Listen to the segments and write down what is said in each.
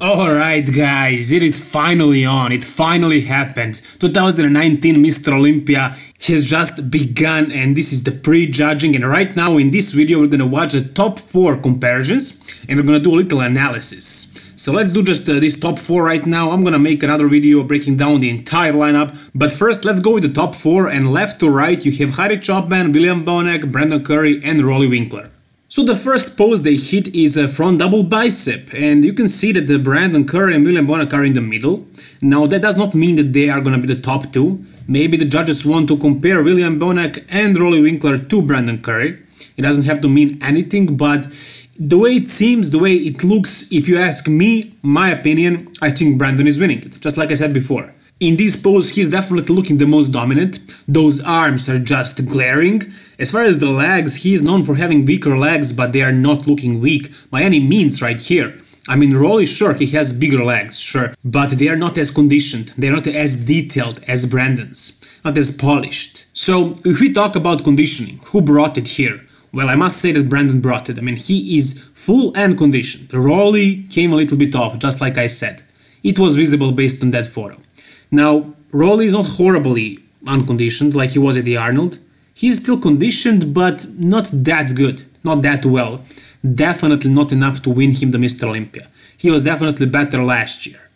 Alright guys, it is finally on, it finally happened. 2019 Mr. Olympia has just begun and this is the pre-judging and right now in this video we're gonna watch the top 4 comparisons and we're gonna do a little analysis. So let's do just uh, this top 4 right now, I'm gonna make another video breaking down the entire lineup, but first let's go with the top 4 and left to right you have Harry Chopman, William Bonek, Brandon Curry and Rolly Winkler. So the first pose they hit is a uh, front double bicep, and you can see that the Brandon Curry and William Bonac are in the middle. Now that does not mean that they are gonna be the top two. Maybe the judges want to compare William Bonac and Rolly Winkler to Brandon Curry. It doesn't have to mean anything, but the way it seems, the way it looks, if you ask me, my opinion, I think Brandon is winning it, just like I said before. In this pose, he's definitely looking the most dominant. Those arms are just glaring. As far as the legs, he is known for having weaker legs, but they are not looking weak by any means right here. I mean, Rolly, sure, he has bigger legs, sure, but they are not as conditioned, they're not as detailed as Brandon's, not as polished. So, if we talk about conditioning, who brought it here? Well, I must say that Brandon brought it. I mean, he is full and conditioned. Rolly came a little bit off, just like I said. It was visible based on that photo. Now, Rowley is not horribly unconditioned like he was at the Arnold. He's still conditioned, but not that good, not that well. Definitely not enough to win him the Mr. Olympia. He was definitely better last year.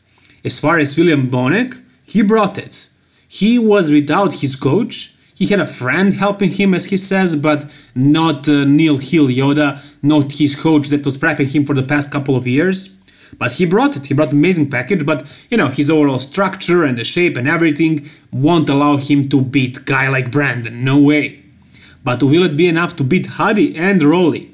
As far as William Bonek, he brought it. He was without his coach. He had a friend helping him, as he says, but not uh, Neil Hill Yoda, not his coach that was prepping him for the past couple of years. But he brought it, he brought amazing package, but you know, his overall structure and the shape and everything won't allow him to beat guy like Brandon, no way. But will it be enough to beat Hardy and Rolly?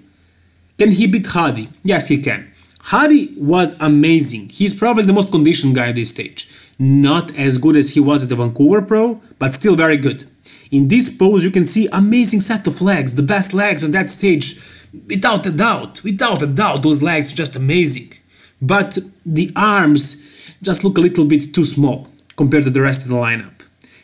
Can he beat Hardy? Yes, he can. Hardy was amazing. He's probably the most conditioned guy at this stage. Not as good as he was at the Vancouver Pro, but still very good. In this pose, you can see amazing set of legs, the best legs on that stage. Without a doubt, without a doubt, those legs are just amazing but the arms just look a little bit too small compared to the rest of the lineup.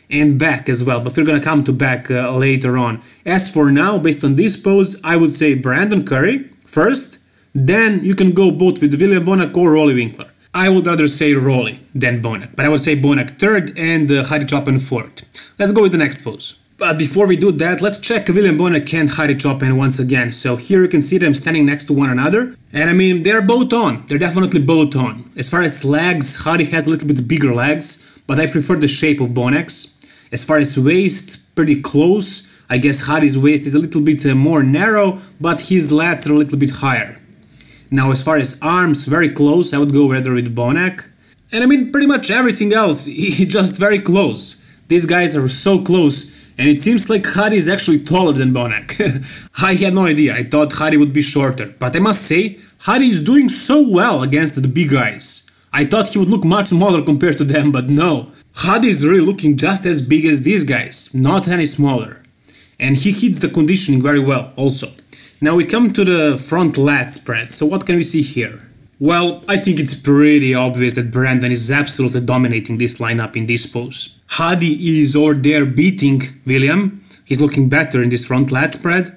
And back as well, but we're gonna come to back uh, later on. As for now, based on this pose, I would say Brandon Curry first, then you can go both with William Bonac or Rolly Winkler. I would rather say Rolly than Bonac, but I would say Bonac third and uh, Harry fourth. Let's go with the next pose. But uh, before we do that, let's check William Bonac and Harry Chopin once again. So here you can see them standing next to one another. And I mean, they're both on. They're definitely both on. As far as legs, Hardy has a little bit bigger legs, but I prefer the shape of Bonex. As far as waist, pretty close. I guess Hardy's waist is a little bit uh, more narrow, but his lats are a little bit higher. Now, as far as arms, very close, I would go rather with Bonac. And I mean, pretty much everything else, he just very close. These guys are so close and it seems like Hari is actually taller than Bonac. I had no idea, I thought Hari would be shorter, but I must say, Hari is doing so well against the big guys. I thought he would look much smaller compared to them, but no. Hadi is really looking just as big as these guys, not any smaller. And he hits the conditioning very well also. Now we come to the front lat spread, so what can we see here? Well, I think it's pretty obvious that Brandon is absolutely dominating this lineup in this pose. Hadi is or there beating William. He's looking better in this front lat spread.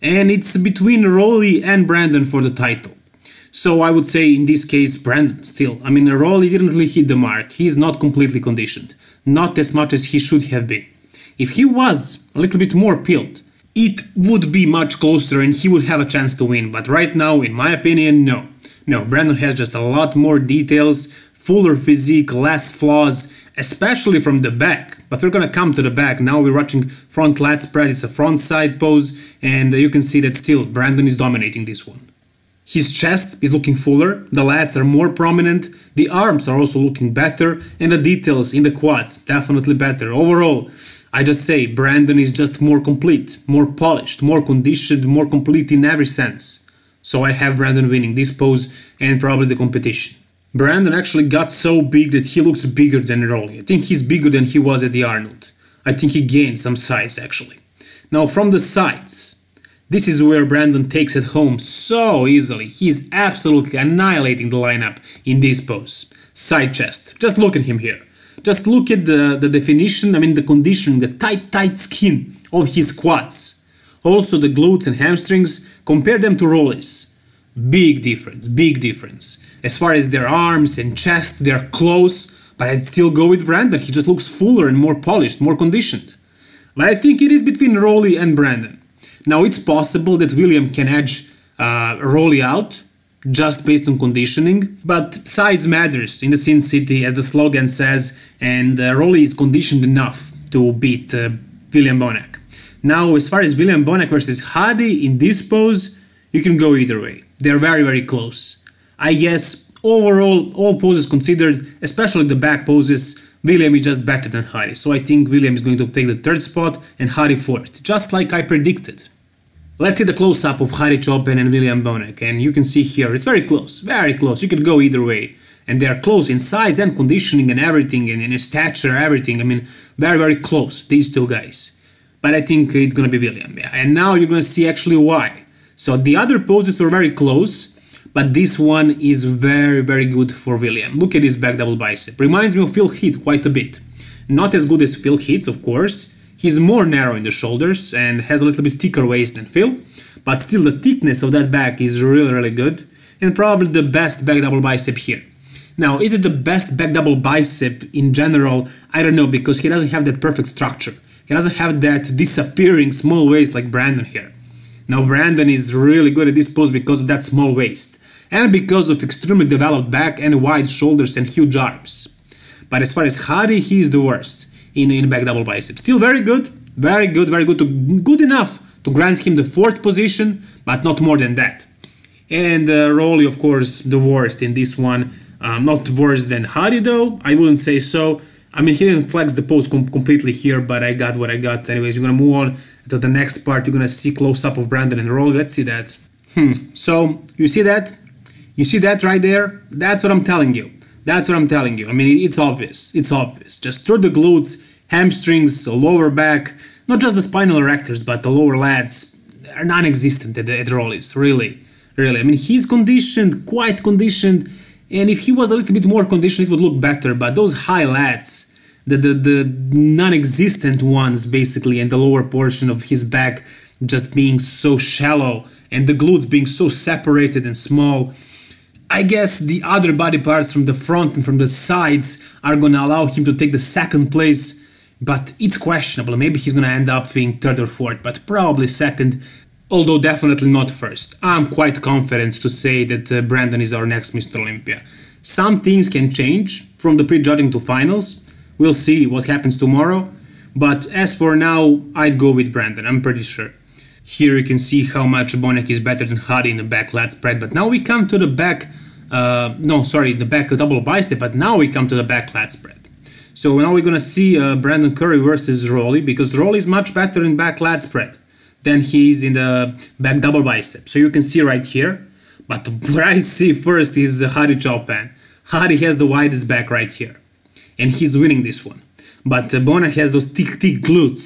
And it's between Rowley and Brandon for the title. So I would say in this case, Brandon still. I mean, Rowley didn't really hit the mark. He's not completely conditioned. Not as much as he should have been. If he was a little bit more peeled, it would be much closer and he would have a chance to win. But right now, in my opinion, no. No, Brandon has just a lot more details, fuller physique, less flaws, especially from the back. But we're gonna come to the back. Now we're watching front lat spread, it's a front side pose, and uh, you can see that still Brandon is dominating this one. His chest is looking fuller, the lats are more prominent, the arms are also looking better, and the details in the quads definitely better. Overall, I just say Brandon is just more complete, more polished, more conditioned, more complete in every sense. So I have Brandon winning this pose and probably the competition. Brandon actually got so big that he looks bigger than Rolly. I think he's bigger than he was at the Arnold. I think he gained some size actually. Now from the sides, this is where Brandon takes it home so easily. He's absolutely annihilating the lineup in this pose. Side chest. Just look at him here. Just look at the, the definition, I mean the condition, the tight, tight skin of his quads. Also the glutes and hamstrings, compare them to Rollie's. Big difference, big difference. As far as their arms and chest, they're close, but I'd still go with Brandon. He just looks fuller and more polished, more conditioned. But I think it is between Rowley and Brandon. Now, it's possible that William can edge uh, out just based on conditioning, but size matters in the Sin City, as the slogan says, and uh, is conditioned enough to beat uh, William Bonac. Now, as far as William Bonac versus Hadi in this pose, you can go either way. They're very, very close. I guess overall, all poses considered, especially the back poses, William is just better than Hari. So I think William is going to take the third spot and Hari fourth, just like I predicted. Let's get a close-up of Hari Chopin and William Bonek, and you can see here, it's very close, very close, you could go either way. And they are close in size and conditioning and everything, and in stature, everything, I mean, very, very close, these two guys. But I think it's gonna be William, yeah. And now you're gonna see actually why. So the other poses were very close, but this one is very, very good for William. Look at his back double bicep. Reminds me of Phil Heath quite a bit. Not as good as Phil Heath, of course. He's more narrow in the shoulders and has a little bit thicker waist than Phil, but still the thickness of that back is really, really good and probably the best back double bicep here. Now, is it the best back double bicep in general? I don't know because he doesn't have that perfect structure. He doesn't have that disappearing small waist like Brandon here. Now Brandon is really good at this pose because of that small waist, and because of extremely developed back and wide shoulders and huge arms. But as far as Hadi, he is the worst in, in back double bicep. Still very good, very good, very good, to, good enough to grant him the fourth position, but not more than that. And uh, Rolly, of course, the worst in this one. Um, not worse than Hadi though, I wouldn't say so. I mean, he didn't flex the post com- completely here, but I got what I got. Anyways, we're gonna move on to the next part. You're gonna see close up of Brandon and Roll. Let's see that. Hmm. So you see that? You see that right there? That's what I'm telling you. That's what I'm telling you. I mean, it's obvious. It's obvious. Just through the glutes, hamstrings, the lower back, not just the spinal erectors, but the lower lats are non-existent at, at Rollies. Really, really. I mean, he's conditioned, quite conditioned and if he was a little bit more conditioned, it would look better. But those high lats, the, the, the non-existent ones basically, and the lower portion of his back just being so shallow, and the glutes being so separated and small, I guess the other body parts from the front and from the sides are gonna allow him to take the second place, but it's questionable. Maybe he's gonna end up being third or fourth, but probably second although definitely not first. I'm quite confident to say that uh, Brandon is our next Mr. Olympia. Some things can change from the pre-judging to finals. We'll see what happens tomorrow. But as for now, I'd go with Brandon, I'm pretty sure. Here you can see how much Bonek is better than Hardy in the back lat spread. But now we come to the back, uh, no, sorry, the back double bicep, but now we come to the back lat spread. So now we're gonna see uh, Brandon Curry versus Rolly because Rolly is much better in back lat spread then he's in the back double bicep. So you can see right here. But what I see first is Hari Chopin. Hadi has the widest back right here. And he's winning this one. But uh, Bona has those thick, thick glutes.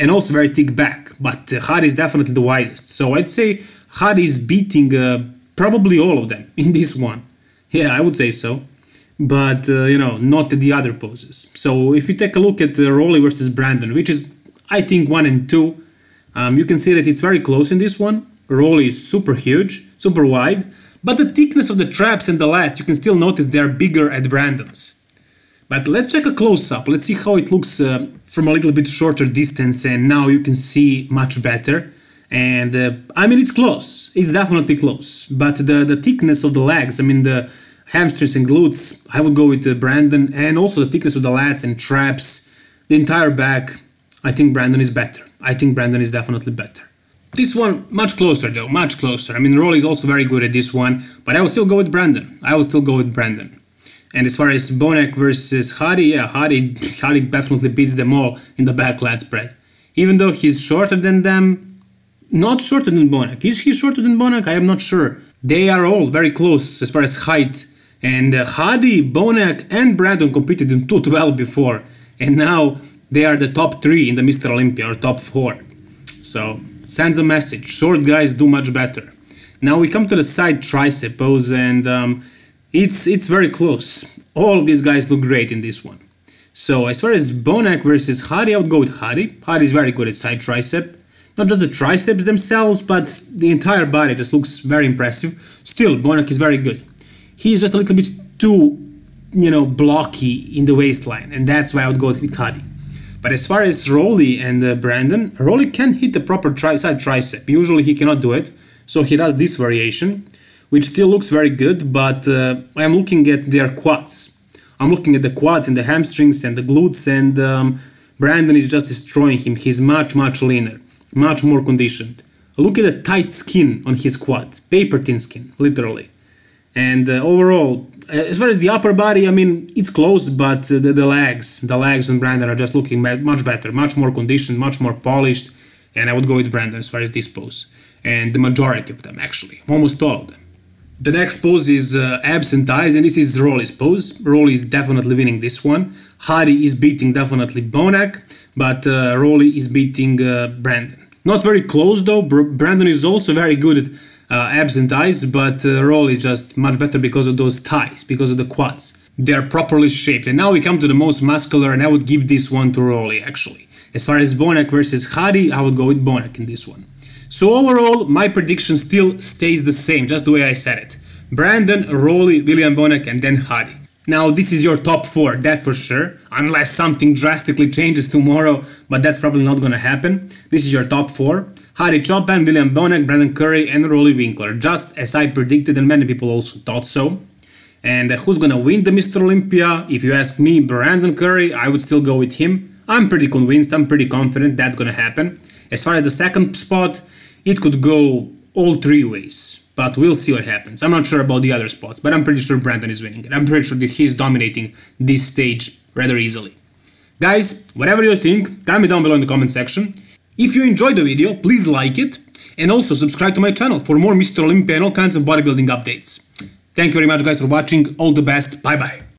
And also very thick back. But uh, is definitely the widest. So I'd say Hadi is beating uh, probably all of them in this one. Yeah, I would say so. But, uh, you know, not the other poses. So if you take a look at uh, Rolly versus Brandon, which is, I think, one and two um, you can see that it's very close in this one. Roll is super huge, super wide, but the thickness of the traps and the lats, you can still notice they are bigger at Brandon's. But let's check a close-up, let's see how it looks uh, from a little bit shorter distance and now you can see much better. And uh, I mean, it's close, it's definitely close, but the, the thickness of the legs, I mean, the hamstrings and glutes, I would go with uh, Brandon, and also the thickness of the lats and traps, the entire back, I think Brandon is better. I think Brandon is definitely better. This one, much closer though, much closer. I mean, Rolly is also very good at this one, but I would still go with Brandon. I would still go with Brandon. And as far as Bonek versus Hadi, yeah, Hadi, Hadi definitely beats them all in the backlat spread. Even though he's shorter than them, not shorter than Bonek. Is he shorter than Bonek? I am not sure. They are all very close as far as height. And uh, Hadi, Bonek, and Brandon competed in 212 before. And now they are the top three in the Mr. Olympia or top four. So sends a message. Short guys do much better. Now we come to the side tricep pose and um, it's it's very close. All of these guys look great in this one. So as far as Bonac versus Hadi, I would go with Hadi. Hardy is very good at side tricep. Not just the triceps themselves, but the entire body just looks very impressive. Still, Bonac is very good. He's just a little bit too, you know, blocky in the waistline, and that's why I would go with Hadi. But as far as Rolly and uh, Brandon, Rolly can hit the proper tri side tricep. Usually he cannot do it, so he does this variation, which still looks very good, but uh, I'm looking at their quads. I'm looking at the quads and the hamstrings and the glutes, and um, Brandon is just destroying him. He's much, much leaner, much more conditioned. Look at the tight skin on his quad, paper thin skin, literally. And uh, overall, uh, as far as the upper body, I mean, it's close, but the, the legs, the legs on Brandon are just looking much better, much more conditioned, much more polished. And I would go with Brandon as far as this pose. And the majority of them, actually, almost all of them. The next pose is uh, abs and thighs, and this is Rolly's pose. Rolly is definitely winning this one. Hardy is beating definitely Bonac, but uh, Rolly is beating uh, Brandon. Not very close though. Br Brandon is also very good at uh, abs and thighs, but uh, roll is just much better because of those thighs, because of the quads. They're properly shaped. And now we come to the most muscular, and I would give this one to Rolly actually. As far as Bonac versus Hadi, I would go with Bonac in this one. So overall, my prediction still stays the same, just the way I said it. Brandon, Rolly, William Bonac, and then Hadi. Now, this is your top four, that's for sure, unless something drastically changes tomorrow, but that's probably not gonna happen. This is your top four. Harry Chopin, William Bonek, Brandon Curry, and Rolly Winkler, just as I predicted and many people also thought so. And uh, who's gonna win the Mr. Olympia? If you ask me, Brandon Curry, I would still go with him. I'm pretty convinced, I'm pretty confident that's gonna happen. As far as the second spot, it could go all three ways, but we'll see what happens. I'm not sure about the other spots, but I'm pretty sure Brandon is winning. I'm pretty sure that he's dominating this stage rather easily. Guys, whatever you think, tell me down below in the comment section. If you enjoyed the video, please like it and also subscribe to my channel for more Mr. Olympia and all kinds of bodybuilding updates. Thank you very much guys for watching, all the best, bye bye.